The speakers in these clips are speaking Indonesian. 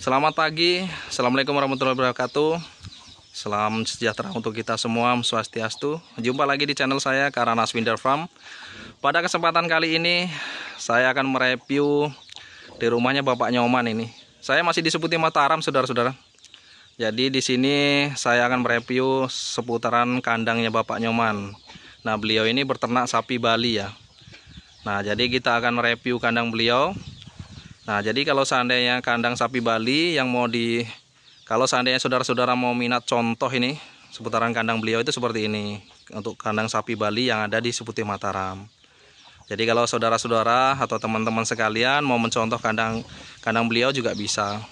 Selamat pagi, Assalamualaikum warahmatullahi wabarakatuh Salam sejahtera untuk kita semua, swastiastu Jumpa lagi di channel saya, Karanas Swinder Farm Pada kesempatan kali ini, saya akan mereview di rumahnya Bapak Nyoman ini Saya masih di seputi Mataram, saudara-saudara Jadi di sini saya akan mereview seputaran kandangnya Bapak Nyoman Nah, beliau ini berternak sapi Bali ya Nah, jadi kita akan mereview kandang beliau Nah, jadi kalau seandainya kandang sapi Bali yang mau di kalau seandainya saudara-saudara mau minat contoh ini seputaran kandang beliau itu seperti ini untuk kandang sapi Bali yang ada di Seputih Mataram. Jadi kalau saudara-saudara atau teman-teman sekalian mau mencontoh kandang kandang beliau juga bisa.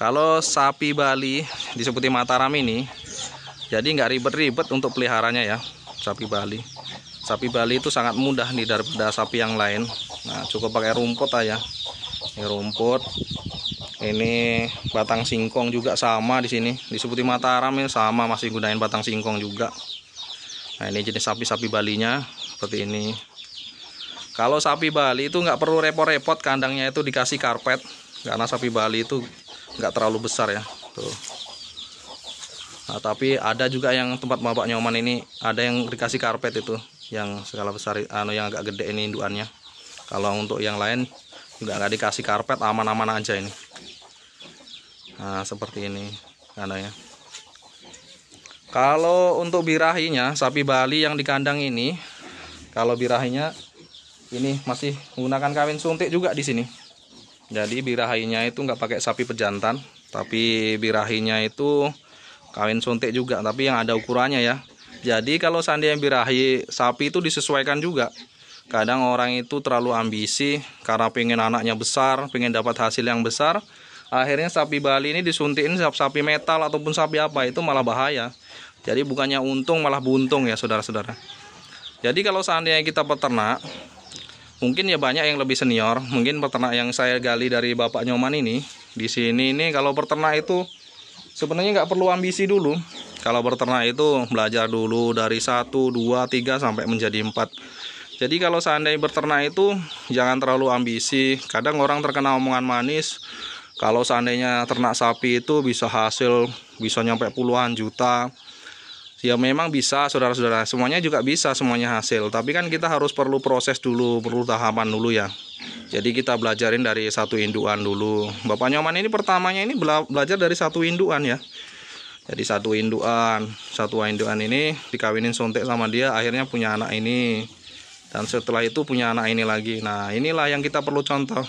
Kalau sapi Bali di Seputih Mataram ini jadi nggak ribet-ribet untuk peliharanya ya sapi Bali sapi Bali itu sangat mudah nih daripada sapi yang lain nah cukup pakai rumput aja ini rumput ini batang singkong juga sama di sini disebuti mataram ini ya, sama masih gunain batang singkong juga nah ini jenis sapi-sapi balinya seperti ini kalau sapi bali itu nggak perlu repot-repot kandangnya itu dikasih karpet karena sapi bali itu nggak terlalu besar ya tuh nah, tapi ada juga yang tempat bapak nyoman ini ada yang dikasih karpet itu yang skala besar anu yang agak gede ini induannya kalau untuk yang lain nggak nggak dikasih karpet aman-aman aja ini nah seperti ini kandangnya kalau untuk birahinya sapi Bali yang di kandang ini kalau birahinya ini masih menggunakan kawin suntik juga di sini jadi birahinya itu nggak pakai sapi pejantan tapi birahinya itu kawin suntik juga tapi yang ada ukurannya ya jadi kalau sandi yang birahi sapi itu disesuaikan juga kadang orang itu terlalu ambisi karena pengen anaknya besar pengen dapat hasil yang besar akhirnya sapi Bali ini disuntikin sapi metal ataupun sapi apa itu malah bahaya jadi bukannya untung malah buntung ya saudara-saudara jadi kalau seandainya kita peternak mungkin ya banyak yang lebih senior mungkin peternak yang saya gali dari bapak nyoman ini di sini ini kalau peternak itu sebenarnya nggak perlu ambisi dulu kalau peternak itu belajar dulu dari 1, 2, 3 sampai menjadi 4 jadi kalau seandainya berternak itu jangan terlalu ambisi. Kadang orang terkena omongan manis. Kalau seandainya ternak sapi itu bisa hasil bisa nyampe puluhan juta. Ya memang bisa saudara-saudara, semuanya juga bisa semuanya hasil. Tapi kan kita harus perlu proses dulu, perlu tahapan dulu ya. Jadi kita belajarin dari satu induan dulu. Bapak Nyoman ini pertamanya ini bela belajar dari satu induan ya. Jadi satu induan, satu induan ini dikawinin suntik sama dia, akhirnya punya anak ini dan setelah itu punya anak ini lagi nah inilah yang kita perlu contoh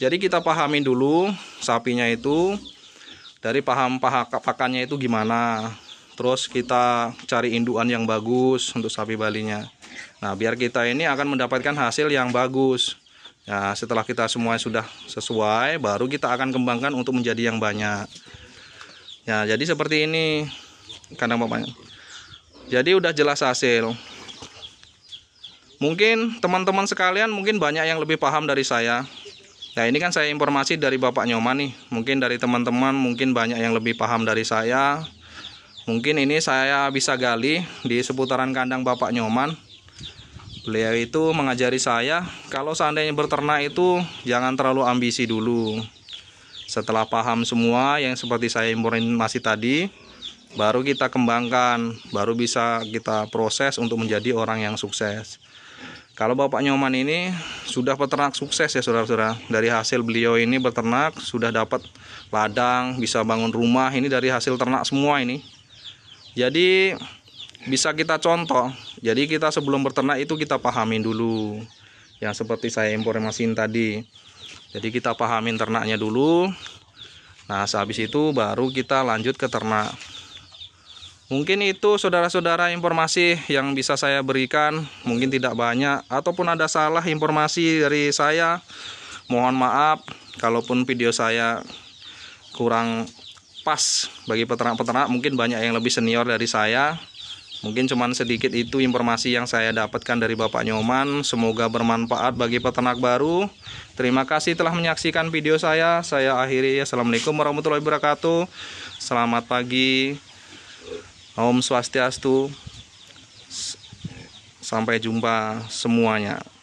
jadi kita pahami dulu sapinya itu dari paham pakannya itu gimana terus kita cari induan yang bagus untuk sapi balinya nah biar kita ini akan mendapatkan hasil yang bagus ya setelah kita semua sudah sesuai baru kita akan kembangkan untuk menjadi yang banyak ya jadi seperti ini kandang bapaknya jadi udah jelas hasil Mungkin teman-teman sekalian mungkin banyak yang lebih paham dari saya. Nah ini kan saya informasi dari Bapak Nyoman nih. Mungkin dari teman-teman mungkin banyak yang lebih paham dari saya. Mungkin ini saya bisa gali di seputaran kandang Bapak Nyoman. Beliau itu mengajari saya kalau seandainya berternak itu jangan terlalu ambisi dulu. Setelah paham semua yang seperti saya informasi tadi, baru kita kembangkan, baru bisa kita proses untuk menjadi orang yang sukses. Kalau Bapak Nyoman ini sudah peternak sukses ya saudara-saudara. Dari hasil beliau ini beternak sudah dapat ladang, bisa bangun rumah. Ini dari hasil ternak semua ini. Jadi bisa kita contoh. Jadi kita sebelum beternak itu kita pahamin dulu. Yang seperti saya informasiin tadi. Jadi kita pahamin ternaknya dulu. Nah, sehabis itu baru kita lanjut ke ternak. Mungkin itu saudara-saudara informasi yang bisa saya berikan, mungkin tidak banyak ataupun ada salah informasi dari saya. Mohon maaf kalaupun video saya kurang pas bagi peternak-peternak, mungkin banyak yang lebih senior dari saya. Mungkin cuma sedikit itu informasi yang saya dapatkan dari Bapak Nyoman. Semoga bermanfaat bagi peternak baru. Terima kasih telah menyaksikan video saya. Saya akhiri. Assalamualaikum warahmatullahi wabarakatuh. Selamat pagi. Om Swastiastu. Sampai jumpa semuanya.